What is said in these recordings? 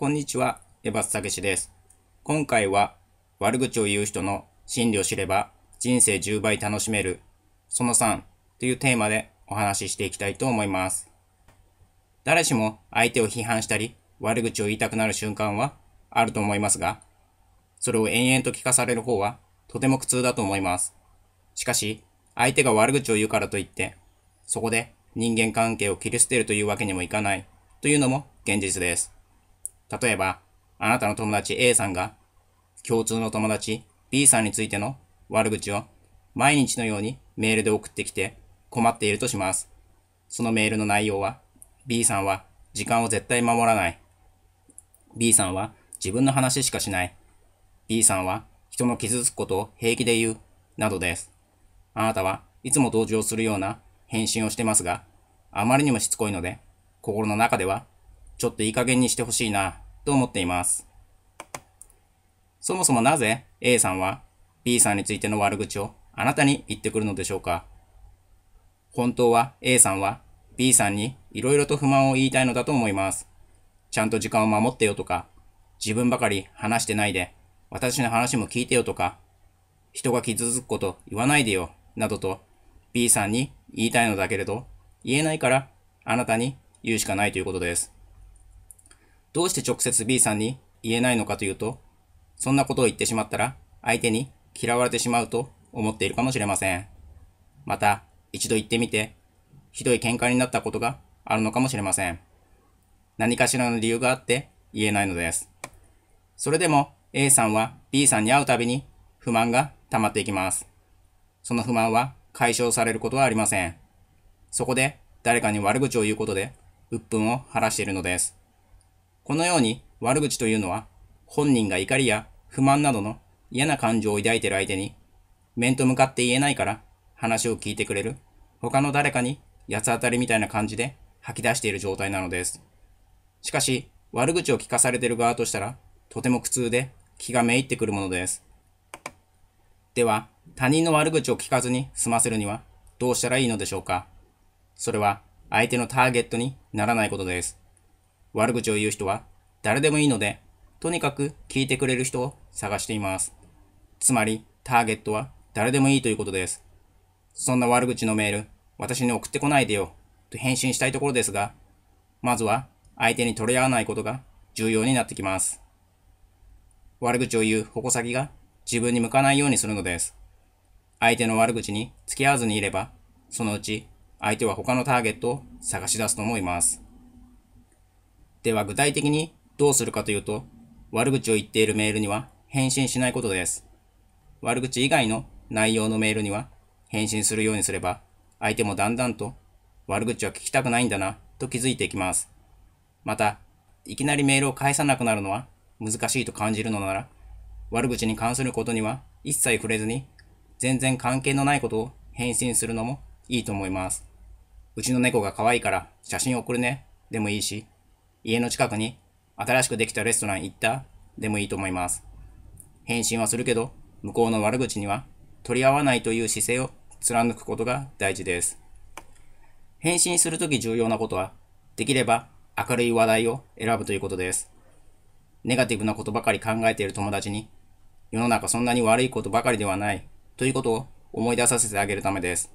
こんにちは、エバスたけシです。今回は悪口を言う人の心理を知れば人生10倍楽しめる、その3というテーマでお話ししていきたいと思います。誰しも相手を批判したり悪口を言いたくなる瞬間はあると思いますが、それを延々と聞かされる方はとても苦痛だと思います。しかし、相手が悪口を言うからといって、そこで人間関係を切り捨てるというわけにもいかないというのも現実です。例えば、あなたの友達 A さんが、共通の友達 B さんについての悪口を毎日のようにメールで送ってきて困っているとします。そのメールの内容は、B さんは時間を絶対守らない。B さんは自分の話しかしない。B さんは人の傷つくことを平気で言う。などです。あなたはいつも同情するような返信をしてますが、あまりにもしつこいので、心の中では、ちょっといい加減にしてほしいなと思っています。そもそもなぜ A さんは B さんについての悪口をあなたに言ってくるのでしょうか本当は A さんは B さんに色々と不満を言いたいのだと思います。ちゃんと時間を守ってよとか、自分ばかり話してないで、私の話も聞いてよとか、人が傷つくこと言わないでよ、などと B さんに言いたいのだけれど、言えないからあなたに言うしかないということです。どうして直接 B さんに言えないのかというと、そんなことを言ってしまったら相手に嫌われてしまうと思っているかもしれません。また、一度言ってみて、ひどい喧嘩になったことがあるのかもしれません。何かしらの理由があって言えないのです。それでも A さんは B さんに会うたびに不満が溜まっていきます。その不満は解消されることはありません。そこで誰かに悪口を言うことで鬱憤を晴らしているのです。このように悪口というのは本人が怒りや不満などの嫌な感情を抱いている相手に面と向かって言えないから話を聞いてくれる他の誰かに八つ当たりみたいな感じで吐き出している状態なのです。しかし悪口を聞かされている側としたらとても苦痛で気がめいってくるものです。では他人の悪口を聞かずに済ませるにはどうしたらいいのでしょうかそれは相手のターゲットにならないことです。悪口を言う人は誰でもいいので、とにかく聞いてくれる人を探しています。つまり、ターゲットは誰でもいいということです。そんな悪口のメール、私に送ってこないでよ、と返信したいところですが、まずは相手に取り合わないことが重要になってきます。悪口を言う矛先が自分に向かないようにするのです。相手の悪口に付き合わずにいれば、そのうち相手は他のターゲットを探し出すと思います。では具体的にどうするかというと、悪口を言っているメールには返信しないことです。悪口以外の内容のメールには返信するようにすれば、相手もだんだんと悪口は聞きたくないんだなと気づいていきます。また、いきなりメールを返さなくなるのは難しいと感じるのなら、悪口に関することには一切触れずに、全然関係のないことを返信するのもいいと思います。うちの猫が可愛いから写真送るねでもいいし、家の近くに新しくできたレストラン行ったでもいいと思います。返信はするけど、向こうの悪口には取り合わないという姿勢を貫くことが大事です。返信するとき重要なことは、できれば明るい話題を選ぶということです。ネガティブなことばかり考えている友達に、世の中そんなに悪いことばかりではないということを思い出させてあげるためです。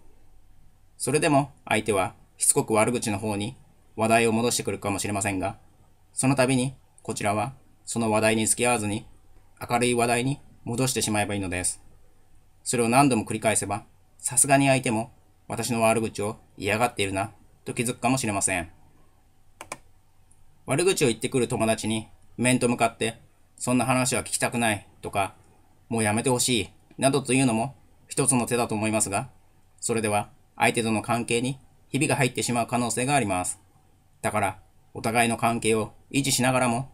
それでも相手はしつこく悪口の方に話題を戻してくるかもしれませんが、その度に、こちらは、その話題に付き合わずに、明るい話題に戻してしまえばいいのです。それを何度も繰り返せば、さすがに相手も、私の悪口を嫌がっているな、と気づくかもしれません。悪口を言ってくる友達に、面と向かって、そんな話は聞きたくない、とか、もうやめてほしい、などというのも、一つの手だと思いますが、それでは、相手との関係に、日々が入ってしまう可能性があります。だから、お互いの関係を維持しながらも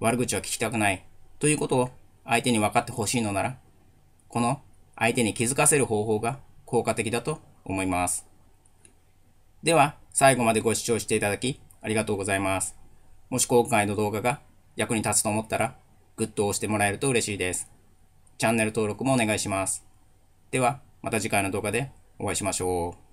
悪口は聞きたくないということを相手に分かってほしいのなら、この相手に気づかせる方法が効果的だと思います。では、最後までご視聴していただきありがとうございます。もし今回の動画が役に立つと思ったら、グッドを押してもらえると嬉しいです。チャンネル登録もお願いします。では、また次回の動画でお会いしましょう。